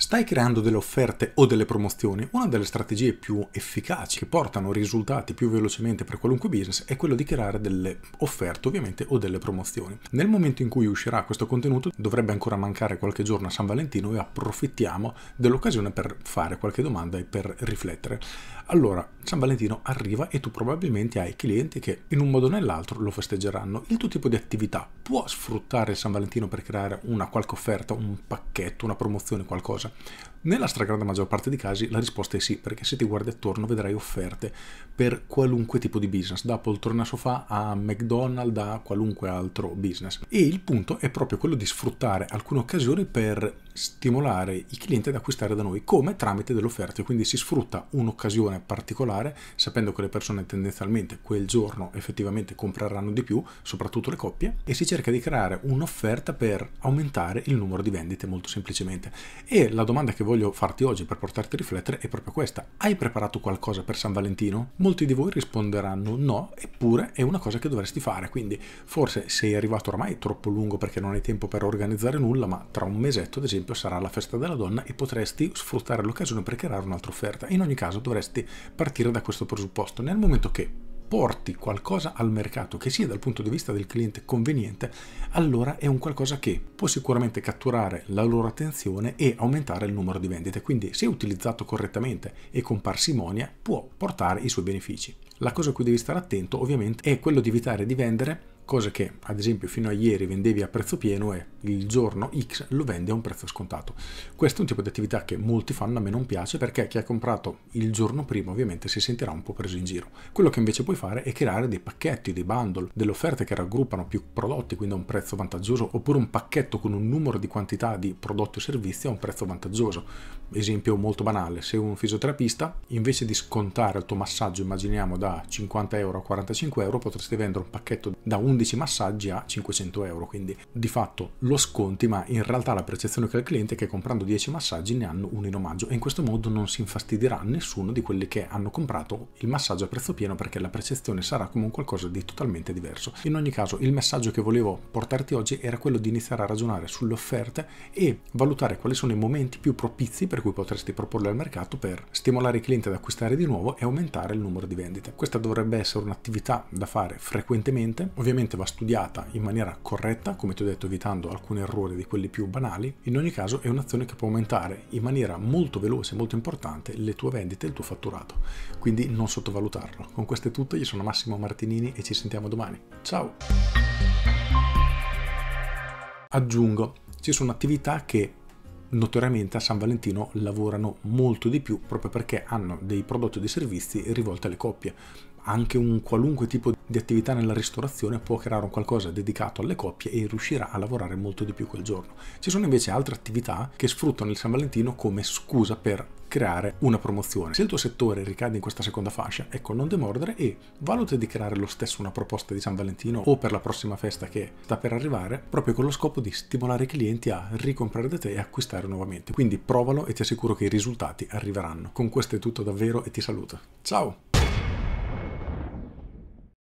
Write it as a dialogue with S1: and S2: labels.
S1: Stai creando delle offerte o delle promozioni? Una delle strategie più efficaci che portano risultati più velocemente per qualunque business è quello di creare delle offerte ovviamente o delle promozioni. Nel momento in cui uscirà questo contenuto dovrebbe ancora mancare qualche giorno a San Valentino e approfittiamo dell'occasione per fare qualche domanda e per riflettere. Allora, San Valentino arriva e tu probabilmente hai clienti che in un modo o nell'altro lo festeggeranno. Il tuo tipo di attività può sfruttare San Valentino per creare una qualche offerta, un pacchetto, una promozione, qualcosa? diversa? Nella stragrande maggior parte dei casi la risposta è sì, perché se ti guardi attorno vedrai offerte per qualunque tipo di business, da poltrona sofà a McDonald's, a qualunque altro business. E il punto è proprio quello di sfruttare alcune occasioni per stimolare i clienti ad acquistare da noi come tramite delle offerte, quindi si sfrutta un'occasione particolare sapendo che le persone tendenzialmente quel giorno effettivamente compreranno di più, soprattutto le coppie, e si cerca di creare un'offerta per aumentare il numero di vendite molto semplicemente. E la domanda che voglio farti oggi per portarti a riflettere è proprio questa. Hai preparato qualcosa per San Valentino? Molti di voi risponderanno no, eppure è una cosa che dovresti fare, quindi forse sei arrivato ormai troppo lungo perché non hai tempo per organizzare nulla, ma tra un mesetto ad esempio esempio sarà la festa della donna e potresti sfruttare l'occasione per creare un'altra offerta. In ogni caso dovresti partire da questo presupposto. Nel momento che porti qualcosa al mercato che sia dal punto di vista del cliente conveniente, allora è un qualcosa che può sicuramente catturare la loro attenzione e aumentare il numero di vendite. Quindi, se utilizzato correttamente e con parsimonia, può portare i suoi benefici. La cosa a cui devi stare attento, ovviamente, è quello di evitare di vendere cosa che ad esempio fino a ieri vendevi a prezzo pieno e il giorno X lo vende a un prezzo scontato. Questo è un tipo di attività che molti fanno, a me non piace perché chi ha comprato il giorno prima ovviamente si sentirà un po' preso in giro. Quello che invece puoi fare è creare dei pacchetti, dei bundle, delle offerte che raggruppano più prodotti quindi a un prezzo vantaggioso oppure un pacchetto con un numero di quantità di prodotti o servizi a un prezzo vantaggioso. Esempio molto banale, se un fisioterapista invece di scontare il tuo massaggio immaginiamo da 50 euro a 45 euro potresti vendere un pacchetto da 11 11 massaggi a 500 euro, quindi di fatto lo sconti, ma in realtà la percezione che ha il cliente è che comprando 10 massaggi ne hanno uno in omaggio e in questo modo non si infastidirà nessuno di quelli che hanno comprato il massaggio a prezzo pieno perché la percezione sarà comunque qualcosa di totalmente diverso. In ogni caso il messaggio che volevo portarti oggi era quello di iniziare a ragionare sulle offerte e valutare quali sono i momenti più propizi per cui potresti proporle al mercato per stimolare i clienti ad acquistare di nuovo e aumentare il numero di vendite. Questa dovrebbe essere un'attività da fare frequentemente, ovviamente sicuramente va studiata in maniera corretta, come ti ho detto evitando alcuni errori di quelli più banali, in ogni caso è un'azione che può aumentare in maniera molto veloce e molto importante le tue vendite e il tuo fatturato, quindi non sottovalutarlo. Con questo è tutto, io sono Massimo Martinini e ci sentiamo domani. Ciao! Aggiungo, ci sono attività che notoriamente a San Valentino lavorano molto di più proprio perché hanno dei prodotti o dei servizi rivolti alle coppie anche un qualunque tipo di attività nella ristorazione può creare un qualcosa dedicato alle coppie e riuscirà a lavorare molto di più quel giorno. Ci sono invece altre attività che sfruttano il San Valentino come scusa per creare una promozione. Se il tuo settore ricade in questa seconda fascia, ecco, non demordere e valuta di creare lo stesso una proposta di San Valentino o per la prossima festa che sta per arrivare, proprio con lo scopo di stimolare i clienti a ricomprare da te e acquistare nuovamente. Quindi provalo e ti assicuro che i risultati arriveranno. Con questo è tutto davvero e ti saluto. Ciao!